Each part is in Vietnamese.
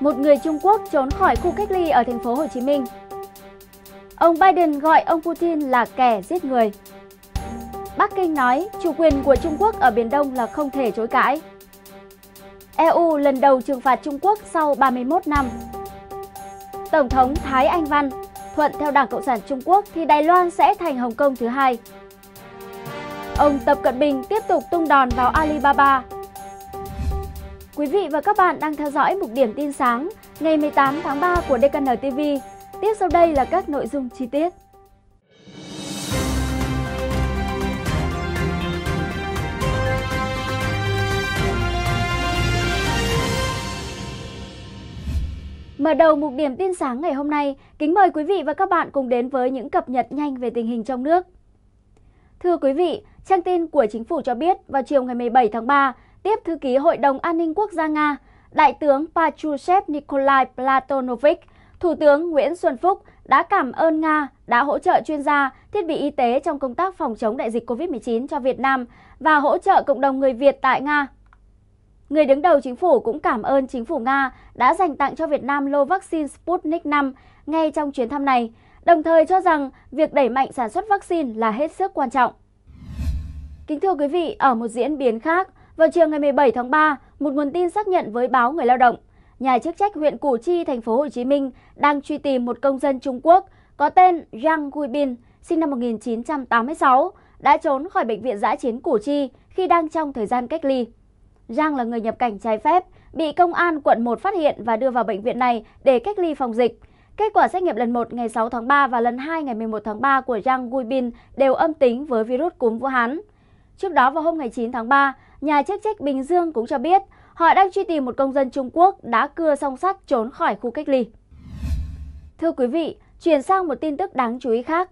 một người Trung Quốc trốn khỏi khu cách ly ở thành phố Hồ Chí Minh. Ông Biden gọi ông Putin là kẻ giết người. Bắc Kinh nói chủ quyền của Trung Quốc ở Biển Đông là không thể chối cãi. EU lần đầu trừng phạt Trung Quốc sau 31 năm. Tổng thống Thái Anh Văn thuận theo Đảng Cộng sản Trung Quốc thì Đài Loan sẽ thành Hồng Kông thứ hai. Ông Tập Cận Bình tiếp tục tung đòn vào Alibaba Quý vị và các bạn đang theo dõi mục điểm tin sáng ngày 18 tháng 3 của DKN TV. Tiếp sau đây là các nội dung chi tiết. Mở đầu mục điểm tin sáng ngày hôm nay, kính mời quý vị và các bạn cùng đến với những cập nhật nhanh về tình hình trong nước. Thưa quý vị, trang tin của chính phủ cho biết vào chiều ngày 17 tháng 3, Tiếp thư ký Hội đồng An ninh Quốc gia Nga, Đại tướng Patrushev Nikolai Platonovich, Thủ tướng Nguyễn Xuân Phúc đã cảm ơn Nga đã hỗ trợ chuyên gia, thiết bị y tế trong công tác phòng chống đại dịch COVID-19 cho Việt Nam và hỗ trợ cộng đồng người Việt tại Nga. Người đứng đầu chính phủ cũng cảm ơn chính phủ Nga đã dành tặng cho Việt Nam lô vaccine Sputnik 5 ngay trong chuyến thăm này, đồng thời cho rằng việc đẩy mạnh sản xuất vaccine là hết sức quan trọng. Kính thưa quý vị, ở một diễn biến khác, vào chiều ngày 17 tháng 3, một nguồn tin xác nhận với báo Người Lao động, nhà chức trách huyện Củ Chi, thành phố Hồ Chí Minh đang truy tìm một công dân Trung Quốc có tên Zhang Guibin, sinh năm 1986, đã trốn khỏi bệnh viện giã chiến Củ Chi khi đang trong thời gian cách ly. Giang là người nhập cảnh trái phép, bị công an quận 1 phát hiện và đưa vào bệnh viện này để cách ly phòng dịch. Kết quả xét nghiệm lần 1 ngày 6 tháng 3 và lần 2 ngày 11 tháng 3 của Giang Guibin đều âm tính với virus cúm Vũ Hán. Trước đó vào hôm ngày 9 tháng 3, nhà chức trách Bình Dương cũng cho biết họ đang truy tìm một công dân Trung Quốc đã cưa song sắt trốn khỏi khu cách ly. Thưa quý vị, chuyển sang một tin tức đáng chú ý khác.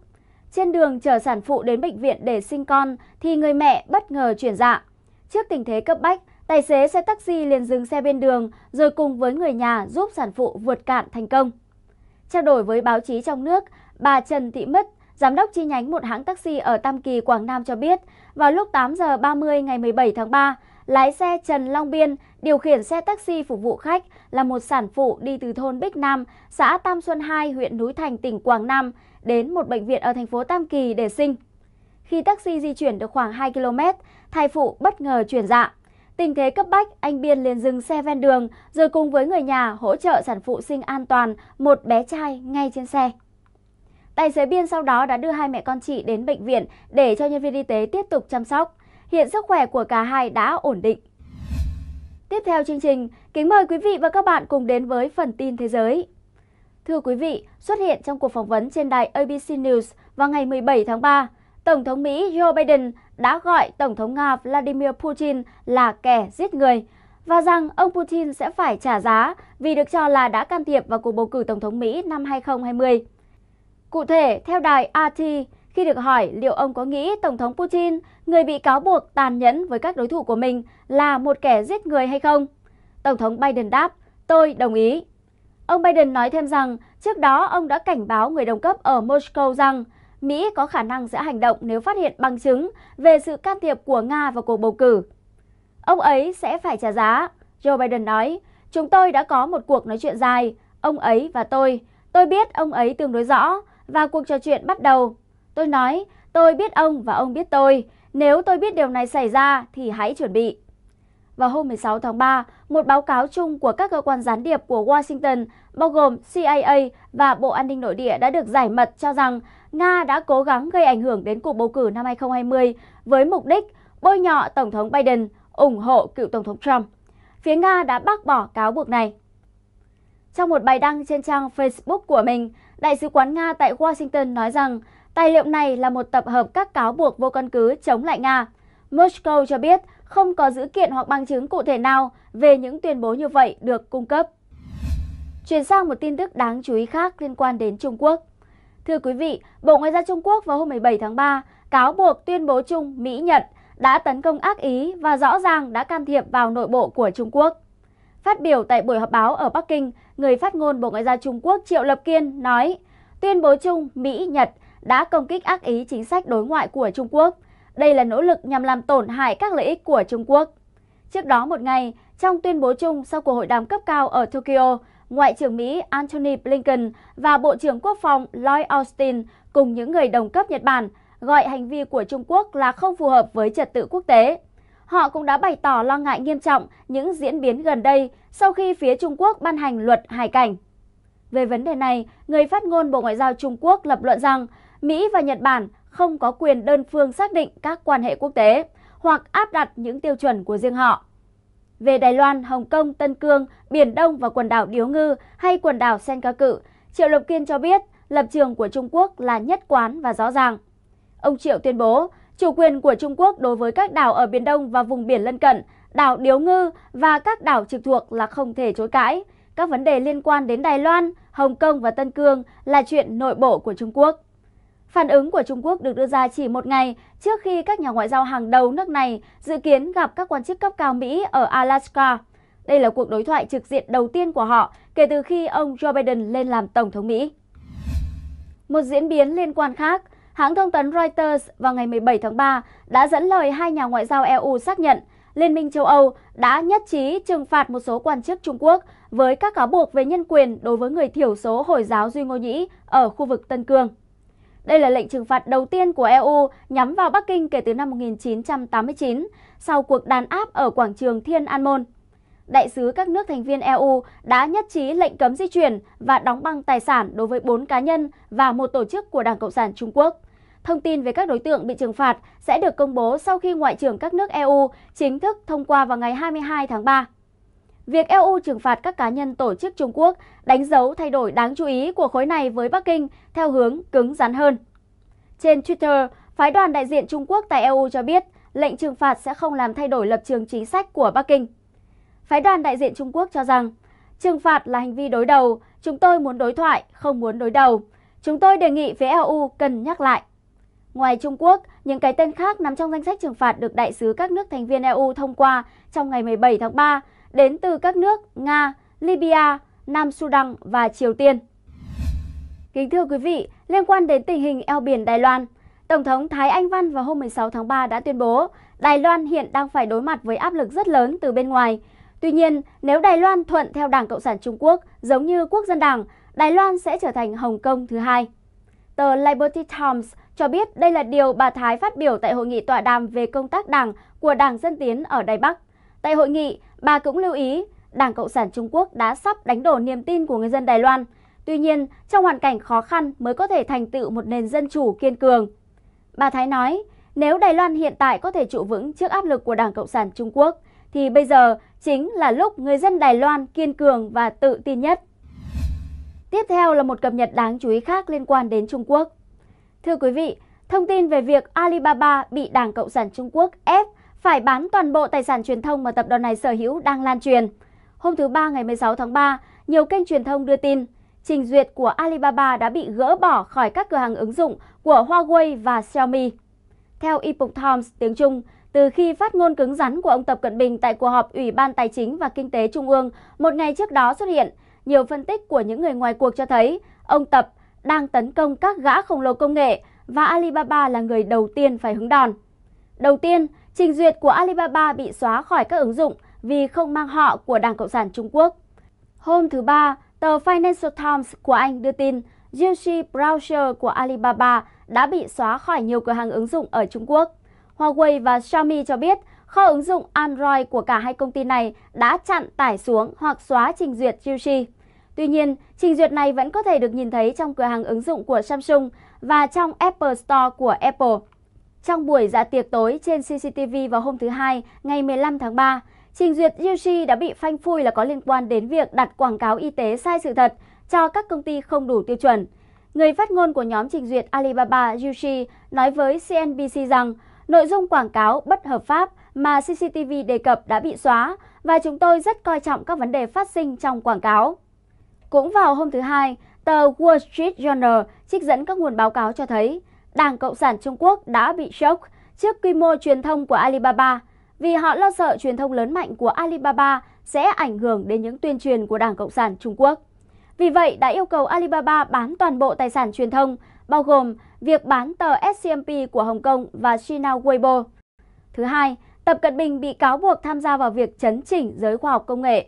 Trên đường chở sản phụ đến bệnh viện để sinh con thì người mẹ bất ngờ chuyển dạ. Trước tình thế cấp bách, tài xế xe taxi liền dừng xe bên đường rồi cùng với người nhà giúp sản phụ vượt cạn thành công. Trao đổi với báo chí trong nước, bà Trần Thị Mất, Giám đốc chi nhánh một hãng taxi ở Tam Kỳ, Quảng Nam cho biết, vào lúc 8 giờ 30 ngày 17 tháng 3, lái xe Trần Long Biên điều khiển xe taxi phục vụ khách là một sản phụ đi từ thôn Bích Nam, xã Tam Xuân 2, huyện Núi Thành, tỉnh Quảng Nam đến một bệnh viện ở thành phố Tam Kỳ để sinh. Khi taxi di chuyển được khoảng 2 km, thai phụ bất ngờ chuyển dạ. Tình thế cấp bách, anh Biên liền dừng xe ven đường rồi cùng với người nhà hỗ trợ sản phụ sinh an toàn một bé trai ngay trên xe. Tài xế Biên sau đó đã đưa hai mẹ con chị đến bệnh viện để cho nhân viên y tế tiếp tục chăm sóc. Hiện sức khỏe của cả hai đã ổn định. Tiếp theo chương trình, kính mời quý vị và các bạn cùng đến với phần tin thế giới. Thưa quý vị, xuất hiện trong cuộc phỏng vấn trên đài ABC News vào ngày 17 tháng 3, Tổng thống Mỹ Joe Biden đã gọi Tổng thống Nga Vladimir Putin là kẻ giết người và rằng ông Putin sẽ phải trả giá vì được cho là đã can thiệp vào cuộc bầu cử Tổng thống Mỹ năm 2020. Cụ thể, theo đài RT, khi được hỏi liệu ông có nghĩ Tổng thống Putin, người bị cáo buộc tàn nhẫn với các đối thủ của mình, là một kẻ giết người hay không? Tổng thống Biden đáp, tôi đồng ý. Ông Biden nói thêm rằng, trước đó ông đã cảnh báo người đồng cấp ở Moscow rằng Mỹ có khả năng sẽ hành động nếu phát hiện bằng chứng về sự can thiệp của Nga vào cuộc bầu cử. Ông ấy sẽ phải trả giá, Joe Biden nói. Chúng tôi đã có một cuộc nói chuyện dài, ông ấy và tôi. Tôi biết ông ấy tương đối rõ, và cuộc trò chuyện bắt đầu. Tôi nói, tôi biết ông và ông biết tôi, nếu tôi biết điều này xảy ra thì hãy chuẩn bị. Vào hôm 16 tháng 3, một báo cáo chung của các cơ quan gián điệp của Washington, bao gồm CIA và Bộ An ninh Nội địa đã được giải mật cho rằng Nga đã cố gắng gây ảnh hưởng đến cuộc bầu cử năm 2020 với mục đích bôi nhọ Tổng thống Biden ủng hộ cựu Tổng thống Trump. Phía Nga đã bác bỏ cáo buộc này. Trong một bài đăng trên trang Facebook của mình, Đại sứ quán Nga tại Washington nói rằng tài liệu này là một tập hợp các cáo buộc vô căn cứ chống lại Nga. Moscow cho biết không có dữ kiện hoặc bằng chứng cụ thể nào về những tuyên bố như vậy được cung cấp. Chuyển sang một tin tức đáng chú ý khác liên quan đến Trung Quốc. Thưa quý vị, Bộ Ngoại giao Trung Quốc vào hôm 17 tháng 3 cáo buộc tuyên bố chung Mỹ-Nhật đã tấn công ác ý và rõ ràng đã can thiệp vào nội bộ của Trung Quốc. Phát biểu tại buổi họp báo ở Bắc Kinh, người phát ngôn Bộ Ngoại giao Trung Quốc Triệu Lập Kiên nói, tuyên bố chung Mỹ-Nhật đã công kích ác ý chính sách đối ngoại của Trung Quốc. Đây là nỗ lực nhằm làm tổn hại các lợi ích của Trung Quốc. Trước đó một ngày, trong tuyên bố chung sau cuộc hội đàm cấp cao ở Tokyo, Ngoại trưởng Mỹ Antony Blinken và Bộ trưởng Quốc phòng Lloyd Austin cùng những người đồng cấp Nhật Bản gọi hành vi của Trung Quốc là không phù hợp với trật tự quốc tế. Họ cũng đã bày tỏ lo ngại nghiêm trọng những diễn biến gần đây sau khi phía Trung Quốc ban hành luật hải cảnh. Về vấn đề này, người phát ngôn Bộ Ngoại giao Trung Quốc lập luận rằng Mỹ và Nhật Bản không có quyền đơn phương xác định các quan hệ quốc tế hoặc áp đặt những tiêu chuẩn của riêng họ. Về Đài Loan, Hồng Kông, Tân Cương, Biển Đông và quần đảo Điếu Ngư hay quần đảo Senkaku, Triệu Lập Kiên cho biết lập trường của Trung Quốc là nhất quán và rõ ràng. Ông Triệu tuyên bố chủ quyền của Trung Quốc đối với các đảo ở Biển Đông và vùng biển lân cận, đảo Điếu Ngư và các đảo trực thuộc là không thể chối cãi. Các vấn đề liên quan đến Đài Loan, Hồng Kông và Tân Cương là chuyện nội bộ của Trung Quốc. Phản ứng của Trung Quốc được đưa ra chỉ một ngày trước khi các nhà ngoại giao hàng đầu nước này dự kiến gặp các quan chức cấp cao Mỹ ở Alaska. Đây là cuộc đối thoại trực diện đầu tiên của họ kể từ khi ông Joe Biden lên làm Tổng thống Mỹ. Một diễn biến liên quan khác, Hãng thông tấn Reuters vào ngày 17 tháng 3 đã dẫn lời hai nhà ngoại giao EU xác nhận Liên minh châu Âu đã nhất trí trừng phạt một số quan chức Trung Quốc với các cáo buộc về nhân quyền đối với người thiểu số Hồi giáo Duy Ngô Nhĩ ở khu vực Tân Cương. Đây là lệnh trừng phạt đầu tiên của EU nhắm vào Bắc Kinh kể từ năm 1989 sau cuộc đàn áp ở quảng trường Thiên An Môn. Đại sứ các nước thành viên EU đã nhất trí lệnh cấm di chuyển và đóng băng tài sản đối với 4 cá nhân và một tổ chức của Đảng Cộng sản Trung Quốc. Thông tin về các đối tượng bị trừng phạt sẽ được công bố sau khi Ngoại trưởng các nước EU chính thức thông qua vào ngày 22 tháng 3. Việc EU trừng phạt các cá nhân tổ chức Trung Quốc đánh dấu thay đổi đáng chú ý của khối này với Bắc Kinh theo hướng cứng rắn hơn. Trên Twitter, phái đoàn đại diện Trung Quốc tại EU cho biết lệnh trừng phạt sẽ không làm thay đổi lập trường chính sách của Bắc Kinh. Phái đoàn đại diện Trung Quốc cho rằng trừng phạt là hành vi đối đầu, chúng tôi muốn đối thoại, không muốn đối đầu. Chúng tôi đề nghị phía EU cần nhắc lại Ngoài Trung Quốc, những cái tên khác nằm trong danh sách trừng phạt được đại sứ các nước thành viên EU thông qua trong ngày 17 tháng 3 đến từ các nước Nga, Libya, Nam Sudan và Triều Tiên. Kính thưa quý vị, liên quan đến tình hình eo biển Đài Loan, Tổng thống Thái Anh Văn vào hôm 16 tháng 3 đã tuyên bố Đài Loan hiện đang phải đối mặt với áp lực rất lớn từ bên ngoài. Tuy nhiên, nếu Đài Loan thuận theo Đảng Cộng sản Trung Quốc giống như Quốc dân Đảng, Đài Loan sẽ trở thành Hồng Kông thứ hai tờ Liberty Times cho biết đây là điều bà Thái phát biểu tại hội nghị tọa đàm về công tác đảng của Đảng Dân Tiến ở Đài Bắc. Tại hội nghị, bà cũng lưu ý Đảng Cộng sản Trung Quốc đã sắp đánh đổ niềm tin của người dân Đài Loan. Tuy nhiên, trong hoàn cảnh khó khăn mới có thể thành tựu một nền dân chủ kiên cường. Bà Thái nói, nếu Đài Loan hiện tại có thể trụ vững trước áp lực của Đảng Cộng sản Trung Quốc, thì bây giờ chính là lúc người dân Đài Loan kiên cường và tự tin nhất. Tiếp theo là một cập nhật đáng chú ý khác liên quan đến Trung Quốc. Thưa quý vị, thông tin về việc Alibaba bị Đảng Cộng sản Trung Quốc ép phải bán toàn bộ tài sản truyền thông mà tập đoàn này sở hữu đang lan truyền. Hôm thứ Ba ngày 16 tháng 3, nhiều kênh truyền thông đưa tin trình duyệt của Alibaba đã bị gỡ bỏ khỏi các cửa hàng ứng dụng của Huawei và Xiaomi. Theo Epoch Times tiếng Trung, từ khi phát ngôn cứng rắn của ông Tập Cận Bình tại cuộc họp Ủy ban Tài chính và Kinh tế Trung ương một ngày trước đó xuất hiện, nhiều phân tích của những người ngoài cuộc cho thấy ông Tập đang tấn công các gã khổng lồ công nghệ và Alibaba là người đầu tiên phải hứng đòn. Đầu tiên, trình duyệt của Alibaba bị xóa khỏi các ứng dụng vì không mang họ của Đảng Cộng sản Trung Quốc. Hôm thứ Ba, tờ Financial Times của Anh đưa tin Juicy Browser của Alibaba đã bị xóa khỏi nhiều cửa hàng ứng dụng ở Trung Quốc. Huawei và Xiaomi cho biết kho ứng dụng Android của cả hai công ty này đã chặn tải xuống hoặc xóa trình duyệt Juicy. Tuy nhiên, trình duyệt này vẫn có thể được nhìn thấy trong cửa hàng ứng dụng của Samsung và trong Apple Store của Apple. Trong buổi dạ tiệc tối trên CCTV vào hôm thứ Hai, ngày 15 tháng 3, Trình duyệt Yushi đã bị phanh phui là có liên quan đến việc đặt quảng cáo y tế sai sự thật cho các công ty không đủ tiêu chuẩn. Người phát ngôn của nhóm trình duyệt Alibaba Yushi nói với CNBC rằng nội dung quảng cáo bất hợp pháp mà CCTV đề cập đã bị xóa và chúng tôi rất coi trọng các vấn đề phát sinh trong quảng cáo. Cũng vào hôm thứ Hai, tờ Wall Street Journal trích dẫn các nguồn báo cáo cho thấy Đảng Cộng sản Trung Quốc đã bị sốc trước quy mô truyền thông của Alibaba vì họ lo sợ truyền thông lớn mạnh của Alibaba sẽ ảnh hưởng đến những tuyên truyền của Đảng Cộng sản Trung Quốc. Vì vậy, đã yêu cầu Alibaba bán toàn bộ tài sản truyền thông, bao gồm việc bán tờ SCMP của Hồng Kông và China Weibo. Thứ hai, Tập Cận Bình bị cáo buộc tham gia vào việc chấn chỉnh giới khoa học công nghệ,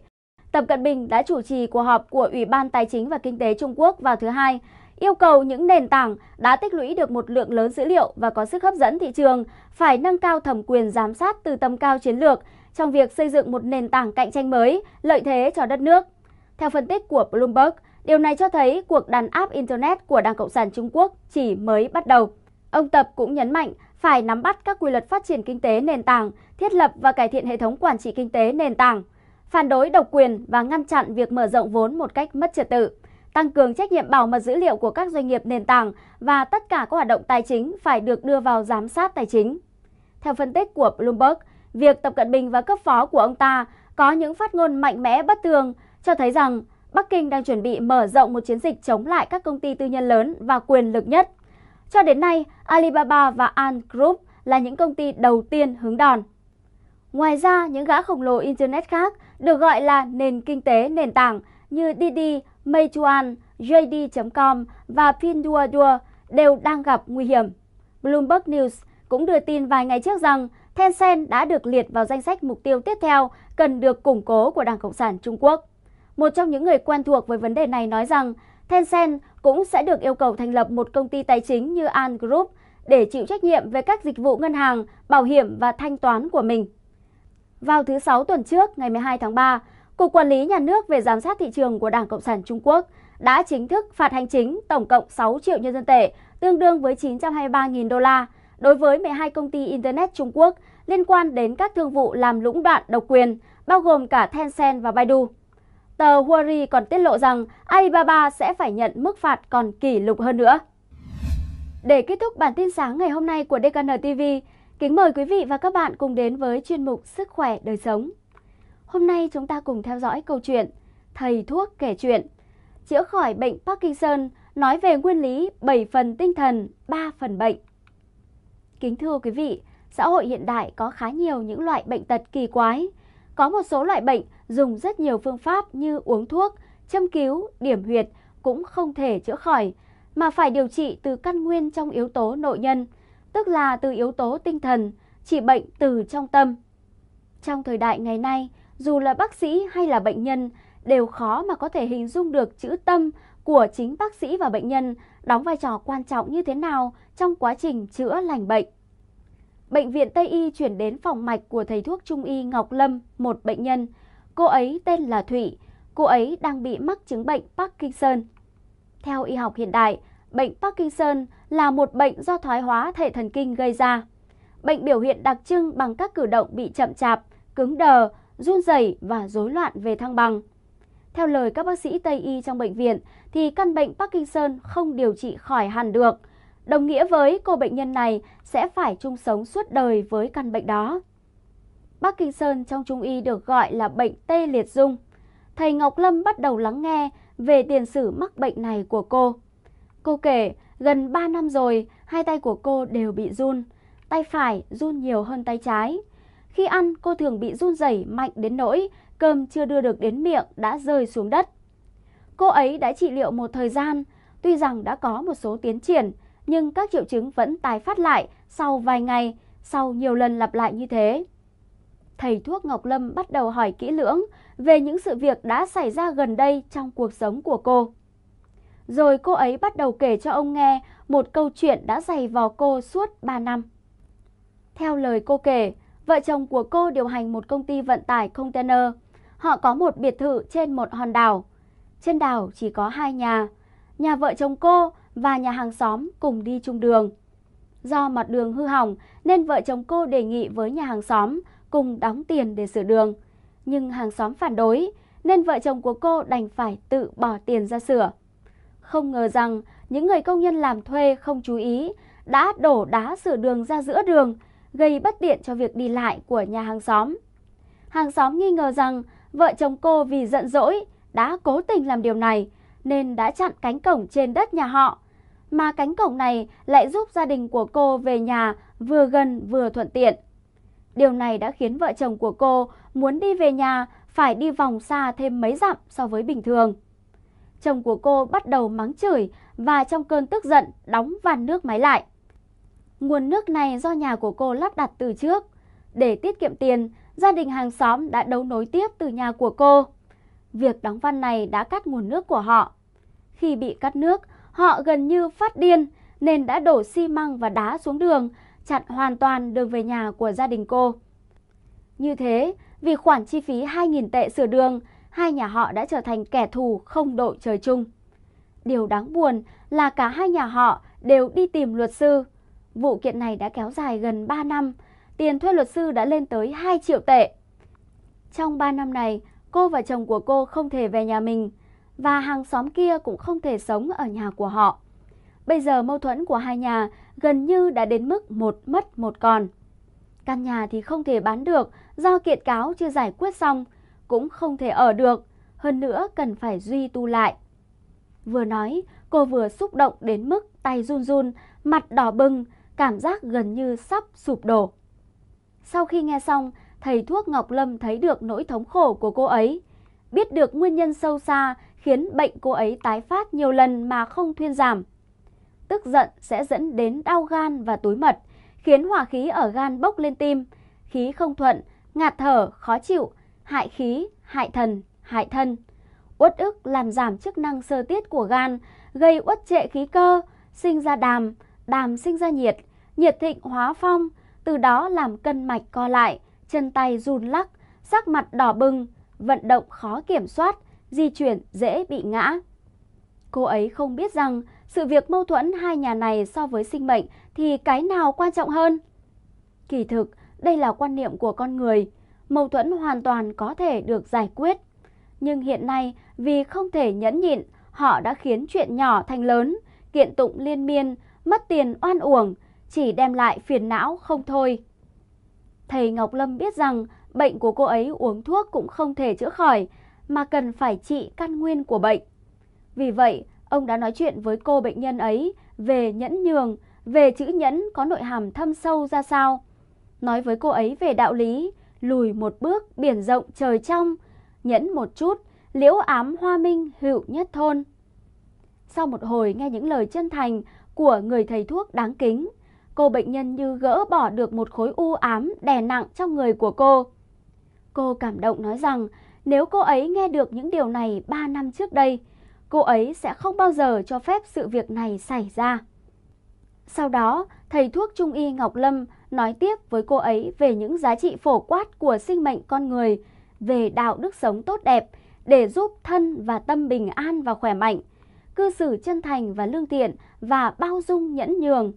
Tập Cận Bình đã chủ trì cuộc họp của Ủy ban Tài chính và Kinh tế Trung Quốc vào thứ Hai, yêu cầu những nền tảng đã tích lũy được một lượng lớn dữ liệu và có sức hấp dẫn thị trường phải nâng cao thẩm quyền giám sát từ tầm cao chiến lược trong việc xây dựng một nền tảng cạnh tranh mới, lợi thế cho đất nước. Theo phân tích của Bloomberg, điều này cho thấy cuộc đàn áp Internet của Đảng Cộng sản Trung Quốc chỉ mới bắt đầu. Ông Tập cũng nhấn mạnh phải nắm bắt các quy luật phát triển kinh tế nền tảng, thiết lập và cải thiện hệ thống quản trị kinh tế nền tảng – phản đối độc quyền và ngăn chặn việc mở rộng vốn một cách mất trật tự, tăng cường trách nhiệm bảo mật dữ liệu của các doanh nghiệp nền tảng và tất cả các hoạt động tài chính phải được đưa vào giám sát tài chính. Theo phân tích của Bloomberg, việc Tập Cận Bình và cấp phó của ông ta có những phát ngôn mạnh mẽ bất thường cho thấy rằng Bắc Kinh đang chuẩn bị mở rộng một chiến dịch chống lại các công ty tư nhân lớn và quyền lực nhất. Cho đến nay, Alibaba và Ant Group là những công ty đầu tiên hứng đòn. Ngoài ra, những gã khổng lồ Internet khác được gọi là nền kinh tế nền tảng như Didi, Meituan, JD.com và Pinduoduo đều đang gặp nguy hiểm. Bloomberg News cũng đưa tin vài ngày trước rằng Tencent đã được liệt vào danh sách mục tiêu tiếp theo cần được củng cố của Đảng Cộng sản Trung Quốc. Một trong những người quen thuộc với vấn đề này nói rằng Tencent cũng sẽ được yêu cầu thành lập một công ty tài chính như An Group để chịu trách nhiệm về các dịch vụ ngân hàng, bảo hiểm và thanh toán của mình. Vào thứ Sáu tuần trước, ngày 12 tháng 3, Cục Quản lý Nhà nước về Giám sát Thị trường của Đảng Cộng sản Trung Quốc đã chính thức phạt hành chính tổng cộng 6 triệu nhân dân tệ, tương đương với 923.000 đô la, đối với 12 công ty Internet Trung Quốc liên quan đến các thương vụ làm lũng đoạn độc quyền, bao gồm cả Tencent và Baidu. Tờ Huari còn tiết lộ rằng Alibaba sẽ phải nhận mức phạt còn kỷ lục hơn nữa. Để kết thúc bản tin sáng ngày hôm nay của DKN TV, Kính mời quý vị và các bạn cùng đến với chuyên mục Sức khỏe đời sống. Hôm nay chúng ta cùng theo dõi câu chuyện Thầy thuốc kể chuyện chữa khỏi bệnh Parkinson nói về nguyên lý 7 phần tinh thần, 3 phần bệnh. Kính thưa quý vị, xã hội hiện đại có khá nhiều những loại bệnh tật kỳ quái. Có một số loại bệnh dùng rất nhiều phương pháp như uống thuốc, châm cứu, điểm huyệt cũng không thể chữa khỏi, mà phải điều trị từ căn nguyên trong yếu tố nội nhân – tức là từ yếu tố tinh thần, trị bệnh từ trong tâm. Trong thời đại ngày nay, dù là bác sĩ hay là bệnh nhân, đều khó mà có thể hình dung được chữ tâm của chính bác sĩ và bệnh nhân đóng vai trò quan trọng như thế nào trong quá trình chữa lành bệnh. Bệnh viện Tây Y chuyển đến phòng mạch của thầy thuốc Trung Y Ngọc Lâm một bệnh nhân. Cô ấy tên là Thủy, cô ấy đang bị mắc chứng bệnh Parkinson. Theo y học hiện đại, bệnh Parkinson là một bệnh do thoái hóa hệ thần kinh gây ra. Bệnh biểu hiện đặc trưng bằng các cử động bị chậm chạp, cứng đờ, run rẩy và rối loạn về thăng bằng. Theo lời các bác sĩ Tây y trong bệnh viện thì căn bệnh Parkinson không điều trị khỏi hẳn được, đồng nghĩa với cô bệnh nhân này sẽ phải chung sống suốt đời với căn bệnh đó. Parkinson trong trung y được gọi là bệnh tê liệt dung. Thầy Ngọc Lâm bắt đầu lắng nghe về tiền sử mắc bệnh này của cô. Cô kể, gần 3 năm rồi, hai tay của cô đều bị run. Tay phải run nhiều hơn tay trái. Khi ăn, cô thường bị run rẩy mạnh đến nỗi cơm chưa đưa được đến miệng đã rơi xuống đất. Cô ấy đã trị liệu một thời gian, tuy rằng đã có một số tiến triển, nhưng các triệu chứng vẫn tái phát lại sau vài ngày, sau nhiều lần lặp lại như thế. Thầy thuốc Ngọc Lâm bắt đầu hỏi kỹ lưỡng về những sự việc đã xảy ra gần đây trong cuộc sống của cô. Rồi cô ấy bắt đầu kể cho ông nghe một câu chuyện đã dày vò cô suốt 3 năm. Theo lời cô kể, vợ chồng của cô điều hành một công ty vận tải container. Họ có một biệt thự trên một hòn đảo. Trên đảo chỉ có hai nhà, nhà vợ chồng cô và nhà hàng xóm cùng đi chung đường. Do mặt đường hư hỏng nên vợ chồng cô đề nghị với nhà hàng xóm cùng đóng tiền để sửa đường. Nhưng hàng xóm phản đối nên vợ chồng của cô đành phải tự bỏ tiền ra sửa. Không ngờ rằng những người công nhân làm thuê không chú ý đã đổ đá sửa đường ra giữa đường, gây bất tiện cho việc đi lại của nhà hàng xóm. Hàng xóm nghi ngờ rằng vợ chồng cô vì giận dỗi đã cố tình làm điều này nên đã chặn cánh cổng trên đất nhà họ. Mà cánh cổng này lại giúp gia đình của cô về nhà vừa gần vừa thuận tiện. Điều này đã khiến vợ chồng của cô muốn đi về nhà phải đi vòng xa thêm mấy dặm so với bình thường chồng của cô bắt đầu mắng chửi và trong cơn tức giận đóng van nước máy lại. Nguồn nước này do nhà của cô lắp đặt từ trước. Để tiết kiệm tiền, gia đình hàng xóm đã đấu nối tiếp từ nhà của cô. Việc đóng van này đã cắt nguồn nước của họ. Khi bị cắt nước, họ gần như phát điên nên đã đổ xi măng và đá xuống đường, chặn hoàn toàn đường về nhà của gia đình cô. Như thế, vì khoản chi phí 2.000 tệ sửa đường, hai nhà họ đã trở thành kẻ thù không đội trời chung. Điều đáng buồn là cả hai nhà họ đều đi tìm luật sư. Vụ kiện này đã kéo dài gần 3 năm, tiền thuê luật sư đã lên tới 2 triệu tệ. Trong 3 năm này, cô và chồng của cô không thể về nhà mình và hàng xóm kia cũng không thể sống ở nhà của họ. Bây giờ mâu thuẫn của hai nhà gần như đã đến mức một mất một còn. Căn nhà thì không thể bán được do kiện cáo chưa giải quyết xong, cũng không thể ở được, hơn nữa cần phải duy tu lại. Vừa nói, cô vừa xúc động đến mức tay run run, mặt đỏ bừng, cảm giác gần như sắp sụp đổ. Sau khi nghe xong, thầy thuốc Ngọc Lâm thấy được nỗi thống khổ của cô ấy, biết được nguyên nhân sâu xa khiến bệnh cô ấy tái phát nhiều lần mà không thuyên giảm. Tức giận sẽ dẫn đến đau gan và túi mật, khiến hỏa khí ở gan bốc lên tim, khí không thuận, ngạt thở, khó chịu, hại khí, hại thần, hại thân. Uất ức làm giảm chức năng sơ tiết của gan, gây uất trệ khí cơ, sinh ra đàm, đàm sinh ra nhiệt, nhiệt thịnh hóa phong, từ đó làm cân mạch co lại, chân tay run lắc, sắc mặt đỏ bừng, vận động khó kiểm soát, di chuyển dễ bị ngã. Cô ấy không biết rằng sự việc mâu thuẫn hai nhà này so với sinh mệnh thì cái nào quan trọng hơn? Kỳ thực, đây là quan niệm của con người mâu thuẫn hoàn toàn có thể được giải quyết. Nhưng hiện nay, vì không thể nhẫn nhịn, họ đã khiến chuyện nhỏ thành lớn, kiện tụng liên miên, mất tiền oan uổng, chỉ đem lại phiền não không thôi. Thầy Ngọc Lâm biết rằng bệnh của cô ấy uống thuốc cũng không thể chữa khỏi, mà cần phải trị căn nguyên của bệnh. Vì vậy, ông đã nói chuyện với cô bệnh nhân ấy về nhẫn nhường, về chữ nhẫn có nội hàm thâm sâu ra sao. Nói với cô ấy về đạo lý, lùi một bước biển rộng trời trong, nhẫn một chút, liễu ám hoa minh hữu nhất thôn. Sau một hồi nghe những lời chân thành của người thầy thuốc đáng kính, cô bệnh nhân như gỡ bỏ được một khối u ám đè nặng trong người của cô. Cô cảm động nói rằng nếu cô ấy nghe được những điều này 3 năm trước đây, cô ấy sẽ không bao giờ cho phép sự việc này xảy ra. Sau đó, thầy thuốc trung y Ngọc Lâm nói tiếp với cô ấy về những giá trị phổ quát của sinh mệnh con người, về đạo đức sống tốt đẹp để giúp thân và tâm bình an và khỏe mạnh, cư xử chân thành và lương thiện và bao dung nhẫn nhường.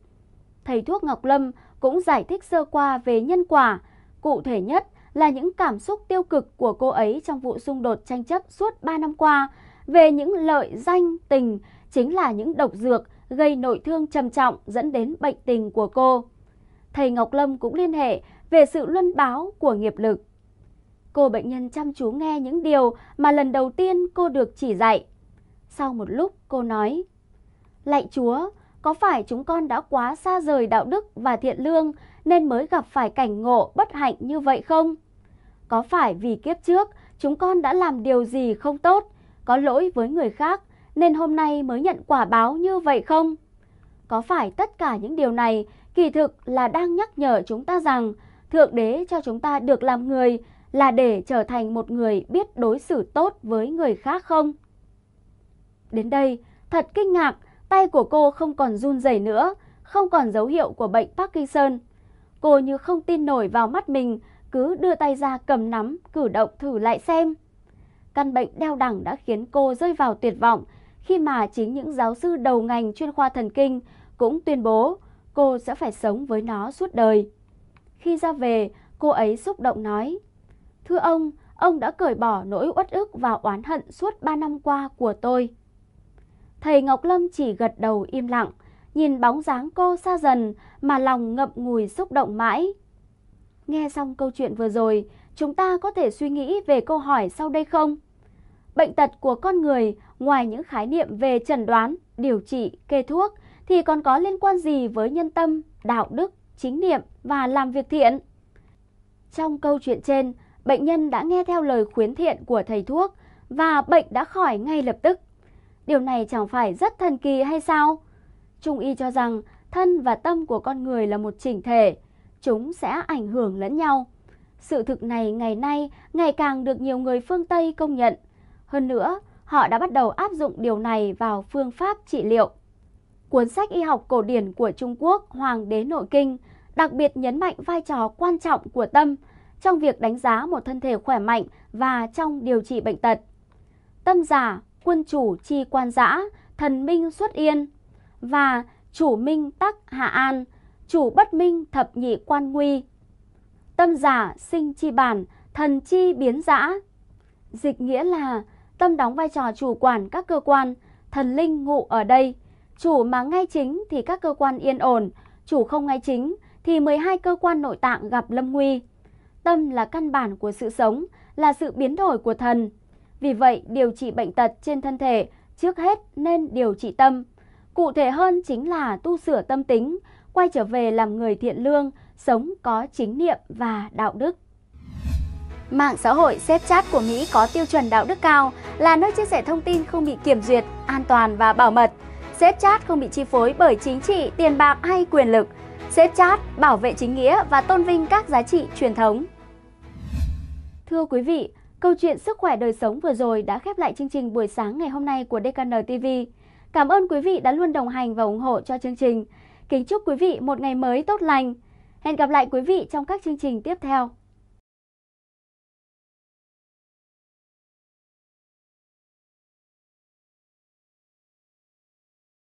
Thầy thuốc Ngọc Lâm cũng giải thích sơ qua về nhân quả, cụ thể nhất là những cảm xúc tiêu cực của cô ấy trong vụ xung đột tranh chấp suốt 3 năm qua về những lợi danh tình chính là những độc dược gây nội thương trầm trọng dẫn đến bệnh tình của cô thầy Ngọc Lâm cũng liên hệ về sự luân báo của nghiệp lực. Cô bệnh nhân chăm chú nghe những điều mà lần đầu tiên cô được chỉ dạy. Sau một lúc cô nói, Lạy Chúa, có phải chúng con đã quá xa rời đạo đức và thiện lương nên mới gặp phải cảnh ngộ bất hạnh như vậy không? Có phải vì kiếp trước chúng con đã làm điều gì không tốt, có lỗi với người khác nên hôm nay mới nhận quả báo như vậy không? Có phải tất cả những điều này kỳ thực là đang nhắc nhở chúng ta rằng Thượng Đế cho chúng ta được làm người là để trở thành một người biết đối xử tốt với người khác không? Đến đây, thật kinh ngạc, tay của cô không còn run rẩy nữa, không còn dấu hiệu của bệnh Parkinson. Cô như không tin nổi vào mắt mình, cứ đưa tay ra cầm nắm, cử động thử lại xem. Căn bệnh đeo đẳng đã khiến cô rơi vào tuyệt vọng khi mà chính những giáo sư đầu ngành chuyên khoa thần kinh cũng tuyên bố cô sẽ phải sống với nó suốt đời. Khi ra về, cô ấy xúc động nói, Thưa ông, ông đã cởi bỏ nỗi uất ức và oán hận suốt 3 năm qua của tôi. Thầy Ngọc Lâm chỉ gật đầu im lặng, nhìn bóng dáng cô xa dần mà lòng ngậm ngùi xúc động mãi. Nghe xong câu chuyện vừa rồi, chúng ta có thể suy nghĩ về câu hỏi sau đây không? Bệnh tật của con người ngoài những khái niệm về chẩn đoán, điều trị, kê thuốc thì còn có liên quan gì với nhân tâm, đạo đức, chính niệm và làm việc thiện? Trong câu chuyện trên, bệnh nhân đã nghe theo lời khuyến thiện của thầy thuốc và bệnh đã khỏi ngay lập tức. Điều này chẳng phải rất thần kỳ hay sao? Trung y cho rằng thân và tâm của con người là một chỉnh thể, chúng sẽ ảnh hưởng lẫn nhau. Sự thực này ngày nay ngày càng được nhiều người phương Tây công nhận. Hơn nữa, họ đã bắt đầu áp dụng điều này vào phương pháp trị liệu cuốn sách y học cổ điển của Trung Quốc Hoàng đế nội kinh, đặc biệt nhấn mạnh vai trò quan trọng của tâm trong việc đánh giá một thân thể khỏe mạnh và trong điều trị bệnh tật. Tâm giả, quân chủ chi quan giã, thần minh xuất yên và chủ minh tắc hạ an, chủ bất minh thập nhị quan nguy. Tâm giả sinh chi bản, thần chi biến giã. Dịch nghĩa là tâm đóng vai trò chủ quản các cơ quan, thần linh ngụ ở đây, Chủ mà ngay chính thì các cơ quan yên ổn, chủ không ngay chính thì 12 cơ quan nội tạng gặp lâm nguy. Tâm là căn bản của sự sống, là sự biến đổi của thần. Vì vậy, điều trị bệnh tật trên thân thể trước hết nên điều trị tâm. Cụ thể hơn chính là tu sửa tâm tính, quay trở về làm người thiện lương, sống có chính niệm và đạo đức. Mạng xã hội xếp chat của Mỹ có tiêu chuẩn đạo đức cao là nơi chia sẻ thông tin không bị kiểm duyệt, an toàn và bảo mật xếp chát không bị chi phối bởi chính trị, tiền bạc hay quyền lực. Xếp chát bảo vệ chính nghĩa và tôn vinh các giá trị truyền thống. Thưa quý vị, câu chuyện sức khỏe đời sống vừa rồi đã khép lại chương trình buổi sáng ngày hôm nay của DKN TV. Cảm ơn quý vị đã luôn đồng hành và ủng hộ cho chương trình. Kính chúc quý vị một ngày mới tốt lành. Hẹn gặp lại quý vị trong các chương trình tiếp theo.